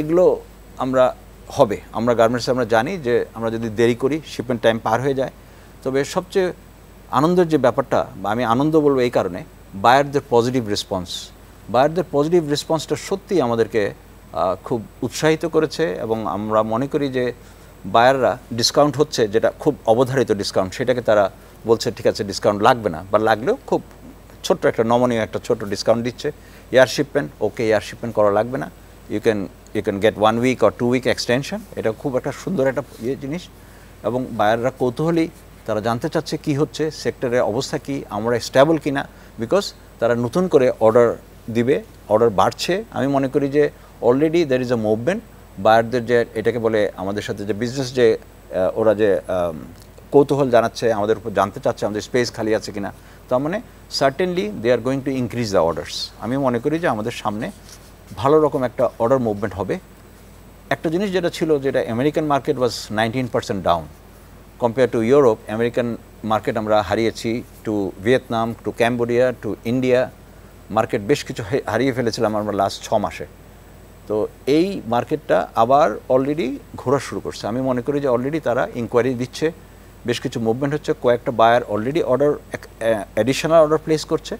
এগুলো আমরা হবে আমরা গার্মেন্টসে আমরা জানি যে আমরা যদি দেরি করি শিপমেন্ট টাইম পার হয়ে যায় তবে সবচেয়ে আনন্দের যে ব্যাপারটা বা আমি আনন্দ বলবো এই কারণে বায়ারদের পজিটিভ রেসপন্স বায়ারদের পজিটিভ রেসপন্সটা সত্যিই আমাদেরকে খুব উৎসাহিত করেছে এবং আমরা মনে করি যে বায়াররা ডিসকাউন্ট হচ্ছে যেটা খুব অবধারিত ডিসকাউন্ট সেটাকে তারা বলছে ঠিক আছে ডিসকাউন্ট লাগবে না বা লাগলেও খুব ছোট্ট একটা নমনীয় একটা ছোট ডিসকাউন্ট দিচ্ছে air shipment okay air shipment করা লাগবে না you can you can get one week or two week extension এটা খুব একটা সুন্দর একটা ইয়ে জিনিস এবং বায়াররা কৌতূহলী তারা জানতে চাচ্ছে কি হচ্ছে সেক্টরের অবস্থা কি আমরা স্ট্যাবল কি না বিকজ তারা নতুন করে অর্ডার দিবে অর্ডার বাড়ছে আমি মনে করি যে already there is a movement বায়ারদের যে এটাকে বলে আমাদের সাথে যে বিজনেস যে ওরা যে কৌতূহল জানাচ্ছে আমাদের উপর জানতে চাচ্ছে আমাদের স্পেস খালি আছে কিনা তার মানে certainly they are going to increase the orders আমি মনে করি যে আমাদের সামনে ভালো রকম একটা অর্ডার মুভমেন্ট হবে একটা জিনিস যেটা ছিল যেটা American market was nineteen percent down compare to Europe American market আমরা হারিয়েছি to Vietnam to Cambodia to India market বেশ কিছু হারিয়ে ফেলেছিলাম আমরা লাস্ট ছ মাসে তো এই মার্কেটটা আবার অলরেডি ঘোরা শুরু করছে আমি মনে করি যে অলরেডি তারা ইনকোয়ারি দিচ্ছে বেশ কিছু মুভমেন্ট হচ্ছে কয়েকটা buyer already order additional order place করছে